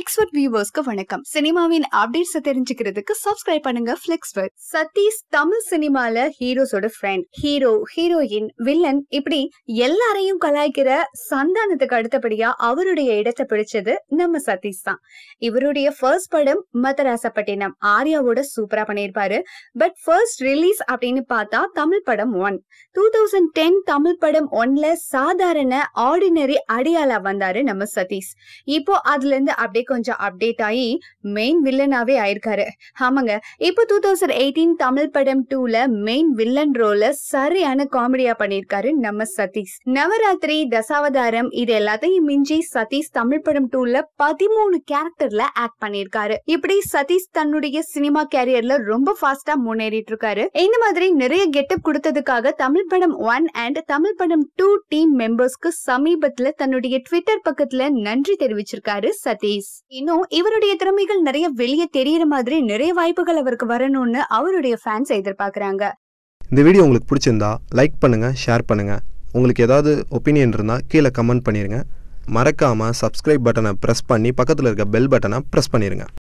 பிளிக்ஸ்வர்ட் வியூவர்ஸ்க்கு வணக்கம் சினிமாவின் அப்டேட்ஸ் தெரிஞ்சுக்கிறதுக்கு சப்ஸ்கிரைப் பண்ணுங்க பிளிக்ஸ்வர்ட் சதீஷ் தமிழ் சினிமால ஹீரோஸோட ஃப்ரெண்ட் ஹீரோ ஹீரோயின் வில்லன் இப்படி எல்லாரையும் கலாய்க்கிற சந்தானத்துக்கு அடுத்தபடியா அவருடைய இடத்தை பிடிச்சது நம்ம சதீஷ் தான் இவருடைய ஃபர்ஸ்ட் படம் மதராசப்பட்டினம் ஆர்யாவோட சூப்பரா பண்ணியிருப்பாரு பட் ஃபர்ஸ்ட் ரிலீஸ் அப்படின்னு பார்த்தா தமிழ் படம் one two thousand ten Tamil படம் ஒன்ல சாதாரண ஆர்டினரி அடியாளா வந்தாரு நம்ம சதீஷ் இப்போ அதுல இருந்து அப்படியே கொஞ்சம் அப்டேட் ஆகி மெயின் வில்லனாவே ஆயிருக்காரு ஆமாங்க இப்போ டூ தௌசண்ட் எயிட்டீன் தமிழ் படம் டூல மெயின் வில்லன் ரோல சரியான காமெடியா பண்ணியிருக்காரு நம்ம சதீஷ் நவராத்திரி தசாவதாரம் இது எல்லாத்தையும் மிஞ்சி சதீஷ் தமிழ் படம் டூல பதிமூணு கேரக்டர்ல ஆக்ட் பண்ணியிருக்காரு இப்படி சதீஷ் தன்னுடைய சினிமா கேரியர்ல ரொம்ப ஃபாஸ்டா முன்னேறிட்டு இருக்காரு இந்த மாதிரி நிறைய கெட்டப் கொடுத்ததுக்காக தமிழ் படம் ஒன் அண்ட் தமிழ் படம் டூ டீம் மெம்பர்ஸ்க்கு சமீபத்துல தன்னுடைய ட்விட்டர் பக்கத்துல நன்றி தெரிவிச்சிருக்காரு சதீஷ் இன்னும் இவருடைய திறமைகள் நிறைய வெளியே தெரியற மாதிரி நிறைய வாய்ப்புகள் அவருக்கு வரணும்னு அவருடைய ஃபேன்ஸ் எதிர்பார்க்கறாங்க இந்த வீடியோ உங்களுக்கு பிடிச்சிருந்தா லைக் பண்ணுங்க ஷேர் பண்ணுங்க உங்களுக்கு ஏதாவது ஒப்பீனியன் இருந்தால் கீழே கமெண்ட் பண்ணிடுங்க மறக்காமல் சப்ஸ்கிரைப் பட்டனை ப்ரெஸ் பண்ணி பக்கத்தில் இருக்க பெல் பட்டனை ப்ரெஸ் பண்ணிருங்க